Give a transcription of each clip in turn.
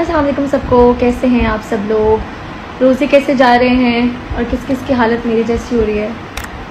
अस्सलाम सबको कैसे हैं आप सब लोग रोज़े कैसे जा रहे हैं और किस किस की हालत मेरी जैसी हो रही है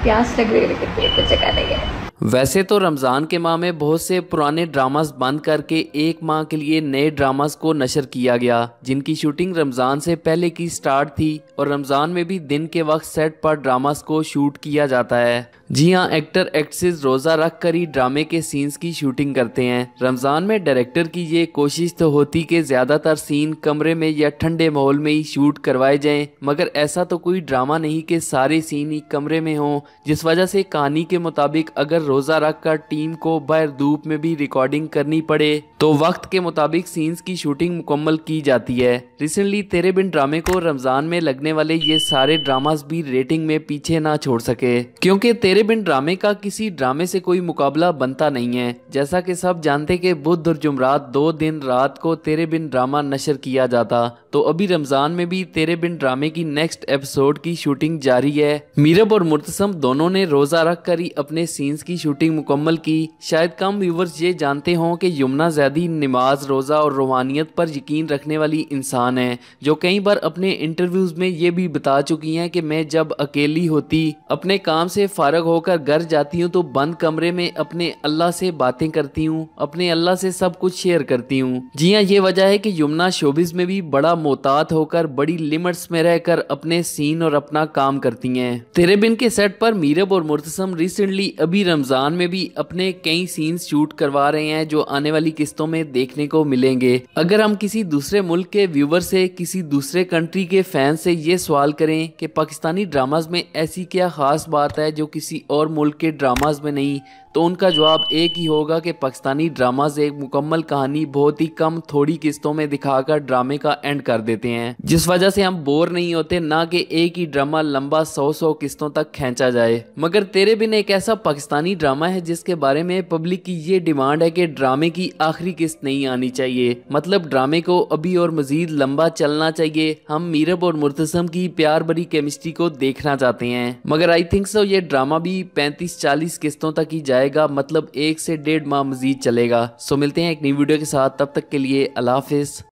प्यास लग रही है लेकिन पेट तो जगह नहीं है वैसे तो रमज़ान के माह में बहुत से पुराने ड्रामास बंद करके एक माह के लिए नए ड्रामास को नशर किया गया जिनकी शूटिंग रमज़ान से पहले की स्टार्ट थी और रमज़ान में भी दिन के वक्त सेट पर ड्रामास को शूट किया जाता है जी हाँ एक्टर एक्ट्रेस रोज़ा रख कर ही ड्रामे के सीन्स की शूटिंग करते हैं रमज़ान में डायरेक्टर की ये कोशिश तो होती कि ज़्यादातर सीन कमरे में या ठंडे माहौल में ही शूट करवाए जाएं मगर ऐसा तो कोई ड्रामा नहीं कि सारे सीन ही कमरे में हों जिस वजह से कहानी के मुताबिक अगर रोज़ा रख कर टीम को बाहर धूप में भी रिकॉर्डिंग करनी पड़े तो वक्त के मुताबिक सीन्स की शूटिंग मुकम्मल की जाती है रिसेंटली तेरे बिन ड्रामे को रमज़ान में लगने वाले ये सारे ड्रामाज भी रेटिंग में पीछे ना छोड़ सके क्योंकि तेरे मेरे बिन ड्रामे का किसी ड्रामे से कोई मुकाबला बनता नहीं है जैसा कि सब जानते कि बुध और जुमरात दो दिन रात को तेरे बिन ड्रामा नशर किया जाता तो अभी रमज़ान में भी तेरे बिन ड्रामे की नेक्स्ट एपिसोड की शूटिंग जारी है मीरब और मुर्तसम दोनों ने रोज़ा रख कर ही अपने सीन्स की शूटिंग मुकम्मल की शायद कम व्यूवर्स ये जानते हों कि यमुना जैदी नमाज रोज़ा और रूहानियत पर यकीन रखने वाली इंसान है जो कई बार अपने इंटरव्यूज़ में ये भी बता चुकी है कि मैं जब अकेली होती अपने काम से फारग होकर घर जाती हूँ तो बंद कमरे में अपने अल्लाह से बातें करती हूँ अपने अल्लाह से सब कुछ शेयर करती हूँ जी हाँ ये वजह है कि यमुना शोबिस में भी बड़ा मोहतात होकर बड़ी लिमिट्स में रहकर अपने सीन और अपना काम करती हैं तेरे बिन के सेट पर मीरब और मुर्तसम रिसेंटली अभी रमजान में भी अपने कई सीन शूट करवा रहे हैं जो आने वाली किस्तों में देखने को मिलेंगे अगर हम किसी दूसरे मुल्क के व्यूवर से किसी दूसरे कंट्री के फैन से ये सवाल करें कि पाकिस्तानी ड्रामाज में ऐसी क्या खास बात है जो किसी और मुल्क के ड्रामाज में नहीं तो उनका जवाब एक ही होगा कि पाकिस्तानी ड्रामाज एक मुकम्मल कहानी बहुत ही कम थोड़ी किस्तों में दिखाकर ड्रामे का एंड कर देते हैं जिस वजह से हम बोर नहीं होते ना कि एक ही ड्रामा लंबा सौ सौ किस्तों तक खेचा जाए मगर तेरे बिन एक ऐसा पाकिस्तानी ड्रामा है जिसके बारे में पब्लिक की ये डिमांड है कि ड्रामे की आखिरी किस्त नहीं आनी चाहिए मतलब ड्रामे को अभी और मजीद लंबा चलना चाहिए हम मीरब और मुर्तसम की प्यार भरी केमिस्ट्री को देखना चाहते हैं मगर आई थिंक सो ये ड्रामा भी पैंतीस चालीस किस्तों तक ही जाए जाएगा मतलब एक से डेढ़ माह मजीद चलेगा सो मिलते हैं एक नई वीडियो के साथ तब तक के लिए अलाफिज़